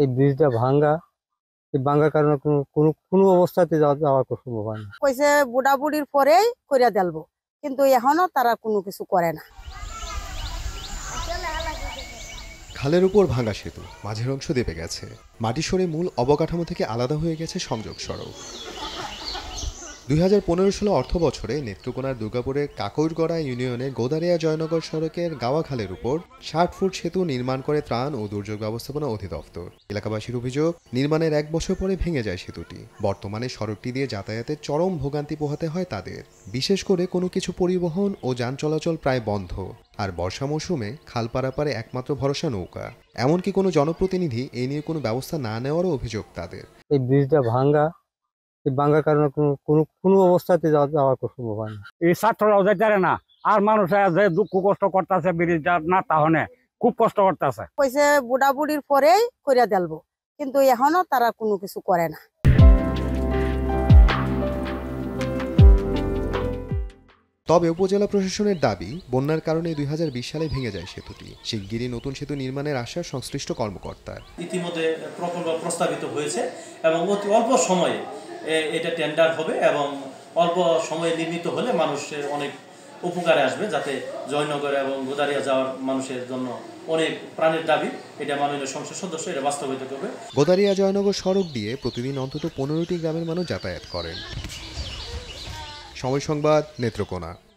এই ব্রিজটা ভাঙ্গা এই ভাঙ্গার কারণে কোনো কোনো কোনো অবস্থাতে যাওয়া যাওয়া সম্ভব হয় না কইছে বুড়াবুড়ির পরেই করে দেলবো কিন্তু এখনও তারা কোনো কিছু করে না খালের উপর ভাঙা সেতু মাঝের অংশ দেবে গেছে মাটি সরে মূল অবকাঠামো থেকে আলাদা হয়ে গেছে সংযোগ সড়ক দুই হাজার পনেরো অর্থ বছরে নেত্রকোনার দুর্গাপুরের কাকুরগড়া ইউনিয়নে গোদারিয়া জয়নগর সড়কের গাওয়াখালের উপর ষাট ফুট সেতু নির্মাণ করে ত্রাণ ও দুর্যোগ ব্যবস্থাপনা অধিদপ্তর এলাকাবাসীর অভিযোগ নির্মাণের এক বছর পরে ভেঙে যায় সেতুটি বর্তমানে সড়কটি দিয়ে যাতায়াতের চরম ভোগান্তি পোহাতে হয় তাদের বিশেষ করে কোনো কিছু পরিবহন ও যান চলাচল প্রায় বন্ধ আর বর্ষা মৌসুমে খাল পারাপারে একমাত্র ভরসা নৌকা এমনকি কোনো জনপ্রতিনিধি এ নিয়ে কোনো ব্যবস্থা না নেওয়ারও অভিযোগ তাদের এই ব্রিজটা ভাঙ্গা বাংলা কারণে কোনো কোনো কোনো অবস্থাতে যাওয়া যাওয়া সম্ভব হয় না এই ছাত্ররাও যাইতে না আর মানুষ যে দুঃখ কষ্ট করতেছে ব্রিজ না তাহলে খুব কষ্ট করতেছে কইছে বুড়াবুড়ির পরেই করিয়া দেব কিন্তু এখনো তারা কোনো কিছু করে না তবে উপজেলা প্রশাসনের দাবি বন্যার কারণে দুই হাজার বিশ সালে ভেঙে যায় সেতুটি শিগগিরই নতুন সেতু নির্মাণের আশা সংশ্লিষ্ট কর্মকর্তার ইতিমধ্যে প্রকল্প প্রস্তাবিত হয়েছে এবং অতি অল্প সময়ে এটা টেন্ডার হবে এবং অল্প সময়ে নির্মিত হলে মানুষের অনেক উপকারে আসবে যাতে জয়নগর এবং গোদারিয়া যাওয়ার মানুষের জন্য অনেক প্রাণের দাবি এটা মাননীয় সংসদ সদস্য এটা বাস্তবায়িত করবে গোদারিয়া জয়নগর সড়ক দিয়ে প্রতিদিন অন্তত পনেরোটি গ্রামের মানুষ যাতায়াত করেন সময় সংবাদ নেত্রকোনা